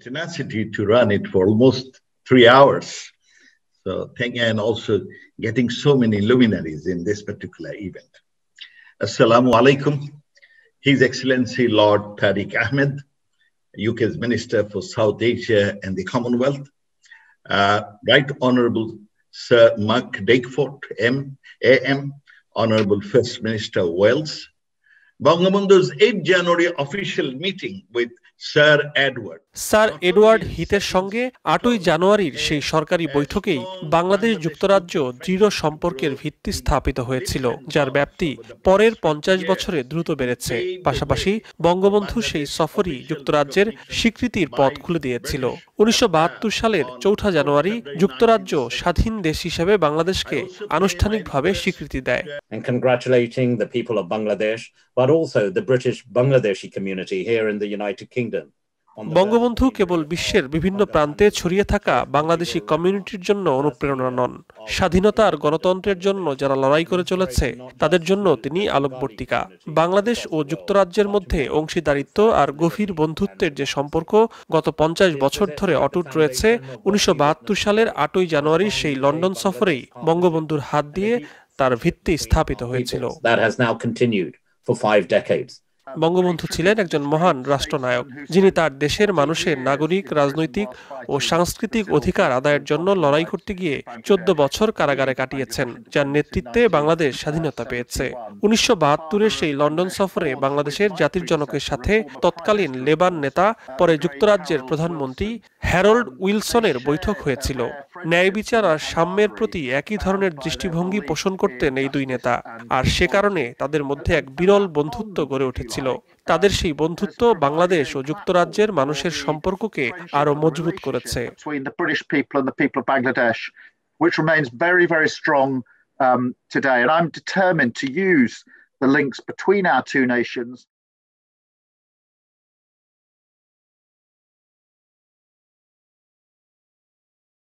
tenacity to run it for almost three hours. So thank you, and also getting so many luminaries in this particular event. Assalamu alaikum. His Excellency Lord Tariq Ahmed, UK's Minister for South Asia and the Commonwealth. Uh, right Honourable Sir Mark Dakeford, M. Honourable First Minister of Wales. বঙ্গবন্ধুর eight January official meeting with sir Edward sir Edward হিতের সঙ্গে আটই জানুয়ারির সেই সরকারি বৈঠকেই বাংলাদেশ যুক্তরাজ্য দৃঢ় সম্পর্কের ভিত্তি স্থাপিত হয়েছিল যার ব্যাপ্তি পরের পঞ্চাশ বছরে দ্রুত বেড়েছে পাশাপাশি বঙ্গবন্ধু সেই সফরই যুক্তরাজ্যের স্বীকৃতির পথ খুলে দিয়েছিল উনিশশো সালের চৌঠা জানুয়ারি যুক্তরাজ্য স্বাধীন দেশ হিসেবে বাংলাদেশকে আনুষ্ঠানিকভাবে স্বীকৃতি দেয় also the British Bangladeshi community here in the United Kingdom. Bangabandhu কেবল বিশ্বের বিভিন্ন প্রান্তে ছড়িয়ে থাকা বাংলাদেশি কমিউনিটির জন্য অনুপ্রেরণা নন স্বাধীনতা আর গণতন্ত্রের জন্য যারা লড়াই করে চলেছে তাদের জন্য তিনি আলোকবর্তিকা বাংলাদেশ ও যুক্তরাজ্যের মধ্যে অংশীদারিত্ব আর গভীর বন্ধুত্বের যে সম্পর্ক গত পঞ্চাশ বছর ধরে অটুট রয়েছে উনিশশো সালের আটই জানুয়ারি সেই লন্ডন সফরেই বঙ্গবন্ধুর হাত দিয়ে তার ভিত্তি স্থাপিত হয়েছিল বঙ্গবন্ধু ছিলেন একজন মহান রাষ্ট্রনায়ক যিনি তার দেশের মানুষের নাগরিক রাজনৈতিক ও সাংস্কৃতিক অধিকার আদায়ের জন্য লড়াই করতে গিয়ে চোদ্দ বছর কারাগারে কাটিয়েছেন যার নেতৃত্বে বাংলাদেশ স্বাধীনতা পেয়েছে উনিশশো বাহাত্তরের সেই লন্ডন সফরে বাংলাদেশের জাতির জনকের সাথে তৎকালীন লেবান নেতা পরে যুক্তরাজ্যের প্রধানমন্ত্রী হ্যারোল্ড উইলসনের বৈঠক হয়েছিল ন্যায় বিচার আর সাম্যের প্রতি একই ধরনের দৃষ্টিভঙ্গি পোষণ করতেন এই দুই নেতা আর সে কারণে তাদের মধ্যে এক বিরল বন্ধুত্ব গড়ে উঠেছিল তাদের সেই বন্ধুত্ব বাংলাদেশ ও যুক্তরাজ্যের মানুষের সম্পর্ককে আরো মজবুত করেছে